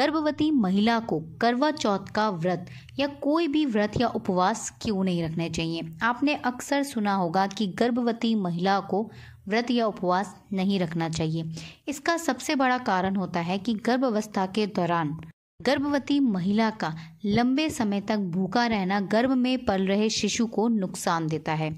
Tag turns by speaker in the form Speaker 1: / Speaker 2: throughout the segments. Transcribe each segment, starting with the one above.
Speaker 1: गर्भवती महिला को करवा चौथ का व्रत या कोई भी व्रत या उपवास क्यों नहीं रखने चाहिए आपने अक्सर सुना होगा कि गर्भवती महिला को व्रत या उपवास नहीं रखना चाहिए इसका सबसे बड़ा कारण होता है कि गर्भावस्था के दौरान गर्भवती महिला का लंबे समय तक भूखा रहना गर्भ में पल रहे शिशु को नुकसान देता है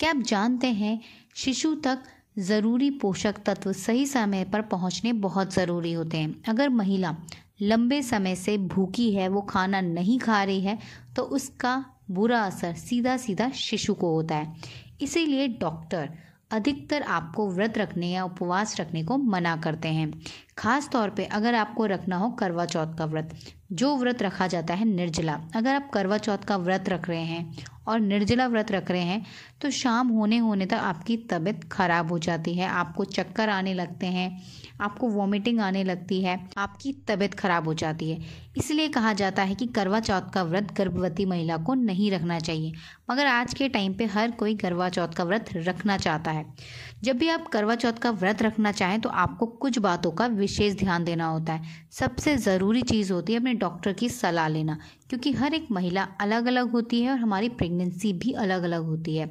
Speaker 1: क्या आप जानते हैं शिशु तक ज़रूरी पोषक तत्व सही समय पर पहुंचने बहुत ज़रूरी होते हैं अगर महिला लंबे समय से भूखी है वो खाना नहीं खा रही है तो उसका बुरा असर सीधा सीधा शिशु को होता है इसीलिए डॉक्टर अधिकतर आपको व्रत रखने या उपवास रखने को मना करते हैं खास तौर पे अगर आपको रखना हो करवा चौथ का व्रत जो व्रत रखा जाता है निर्जला अगर आप करवा चौथ का व्रत रख रहे हैं और निर्जला व्रत रख रहे हैं तो शाम होने होने तक आपकी तबीयत खराब हो जाती है आपको चक्कर आने लगते हैं आपको वॉमिटिंग आने लगती है आपकी तबीयत खराब हो जाती है इसलिए कहा जाता है कि करवा चौथ का व्रत गर्भवती महिला को नहीं रखना चाहिए मगर आज के टाइम पे हर कोई करवा चौथ का व्रत रखना चाहता है जब भी आप करवा चौथ का व्रत रखना चाहें तो आपको कुछ बातों का विशेष ध्यान देना होता है सबसे ज़रूरी चीज़ होती है अपने डॉक्टर की सलाह लेना क्योंकि हर एक महिला अलग अलग होती है और हमारी प्रेगनेंसी भी अलग अलग होती है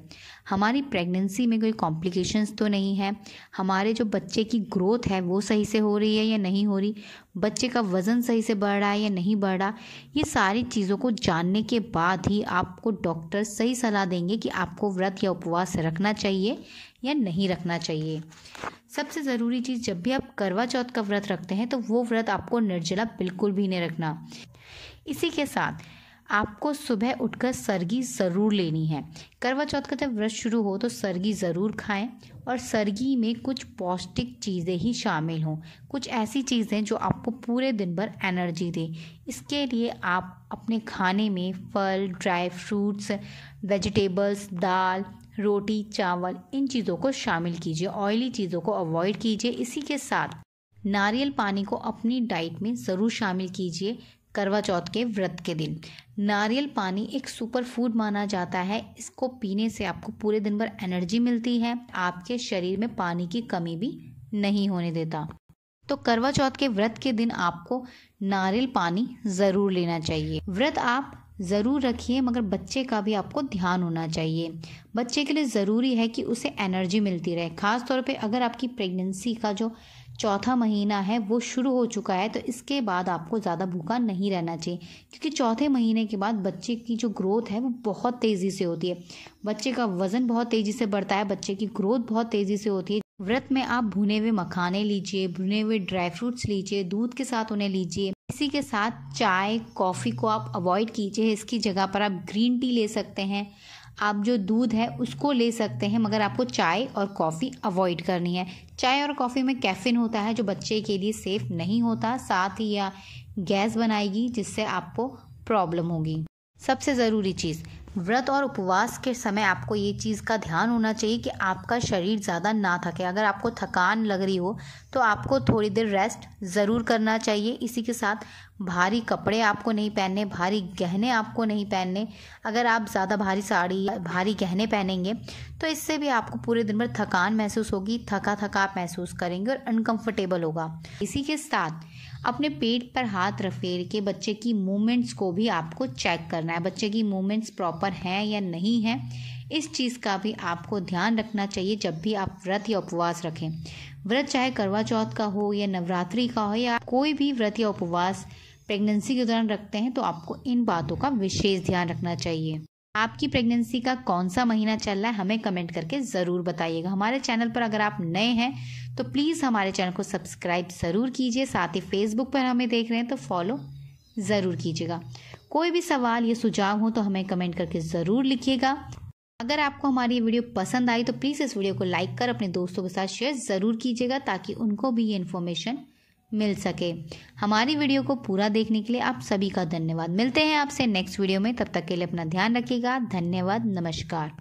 Speaker 1: हमारी प्रेगनेंसी में कोई कॉम्प्लिकेशंस तो नहीं है हमारे जो बच्चे की ग्रोथ है वो सही से हो रही है या नहीं हो रही बच्चे का वज़न सही से बढ़ रहा है या नहीं बढ़ रहा ये सारी चीज़ों को जानने के बाद ही आपको डॉक्टर सही सलाह देंगे कि आपको व्रत या उपवास रखना चाहिए या नहीं रखना चाहिए सबसे ज़रूरी चीज़ जब भी आप करवा चौथ का व्रत रखते हैं तो वो व्रत आपको निर्जला बिल्कुल भी नहीं रखना इसी के साथ आपको सुबह उठकर सरगी ज़रूर लेनी है करवा चौथ का जब व्रत शुरू हो तो सरगी ज़रूर खाएं और सरगी में कुछ पौष्टिक चीज़ें ही शामिल हों कुछ ऐसी चीज़ें जो आपको पूरे दिन भर एनर्जी दें इसके लिए आप अपने खाने में फल ड्राई फ्रूट्स वेजिटेबल्स दाल रोटी चावल इन चीज़ों को शामिल कीजिए ऑयली चीज़ों को अवॉइड कीजिए इसी के साथ नारियल पानी को अपनी डाइट में ज़रूर शामिल कीजिए करवा चौथ के व्रत के दिन नारियल पानी एक सुपर फूड माना जाता है इसको पीने से आपको पूरे दिन भर एनर्जी मिलती है आपके शरीर में पानी की कमी भी नहीं होने देता तो करवा चौथ के व्रत के दिन आपको नारियल पानी ज़रूर लेना चाहिए व्रत आप ज़रूर रखिए मगर बच्चे का भी आपको ध्यान होना चाहिए बच्चे के लिए ज़रूरी है कि उसे एनर्जी मिलती रहे खासतौर तौर पे अगर आपकी प्रेगनेंसी का जो चौथा महीना है वो शुरू हो चुका है तो इसके बाद आपको ज़्यादा भूखा नहीं रहना चाहिए क्योंकि चौथे महीने के बाद बच्चे की जो ग्रोथ है वो बहुत तेज़ी से होती है बच्चे का वज़न बहुत तेज़ी से बढ़ता है बच्चे की ग्रोथ बहुत तेज़ी से होती है व्रत में आप भुने हुए मखाने लीजिए भुने हुए ड्राई फ्रूट्स लीजिए दूध के साथ उन्हें लीजिए इसी के साथ चाय कॉफ़ी को आप अवॉइड कीजिए इसकी जगह पर आप ग्रीन टी ले सकते हैं आप जो दूध है उसको ले सकते हैं मगर आपको चाय और कॉफ़ी अवॉइड करनी है चाय और कॉफ़ी में कैफिन होता है जो बच्चे के लिए सेफ नहीं होता साथ ही यह गैस बनाएगी जिससे आपको प्रॉब्लम होगी सबसे ज़रूरी चीज़ व्रत और उपवास के समय आपको ये चीज़ का ध्यान होना चाहिए कि आपका शरीर ज़्यादा ना थके अगर आपको थकान लग रही हो तो आपको थोड़ी देर रेस्ट ज़रूर करना चाहिए इसी के साथ भारी कपड़े आपको नहीं पहनने भारी गहने आपको नहीं पहनने अगर आप ज़्यादा भारी साड़ी भारी गहने पहनेंगे तो इससे भी आपको पूरे दिन भर थकान महसूस होगी थका थका आप महसूस करेंगे और अनकम्फर्टेबल होगा इसी के साथ अपने पेट पर हाथ रफेर के बच्चे की मूवमेंट्स को भी आपको चेक करना है बच्चे की मूवमेंट्स प्रॉपर पर हैं या नहीं हैं इस चीज़ का भी आपको ध्यान रखना चाहिए जब भी आप व्रत या उपवास रखें व्रत चाहे करवा चौथ का हो या नवरात्रि का हो या कोई भी व्रत या उपवास प्रेगनेंसी के दौरान रखते हैं तो आपको इन बातों का विशेष ध्यान रखना चाहिए आपकी प्रेगनेंसी का कौन सा महीना चल रहा है हमें कमेंट करके ज़रूर बताइएगा हमारे चैनल पर अगर आप नए हैं तो प्लीज़ हमारे चैनल को सब्सक्राइब ज़रूर कीजिए साथ ही फेसबुक पर हमें देख रहे हैं तो फॉलो ज़रूर कीजिएगा कोई भी सवाल या सुझाव हो तो हमें कमेंट करके ज़रूर लिखिएगा अगर आपको हमारी ये वीडियो पसंद आई तो प्लीज़ इस वीडियो को लाइक कर अपने दोस्तों के साथ शेयर ज़रूर कीजिएगा ताकि उनको भी ये इन्फॉर्मेशन मिल सके हमारी वीडियो को पूरा देखने के लिए आप सभी का धन्यवाद मिलते हैं आपसे नेक्स्ट वीडियो में तब तक के लिए अपना ध्यान रखिएगा धन्यवाद नमस्कार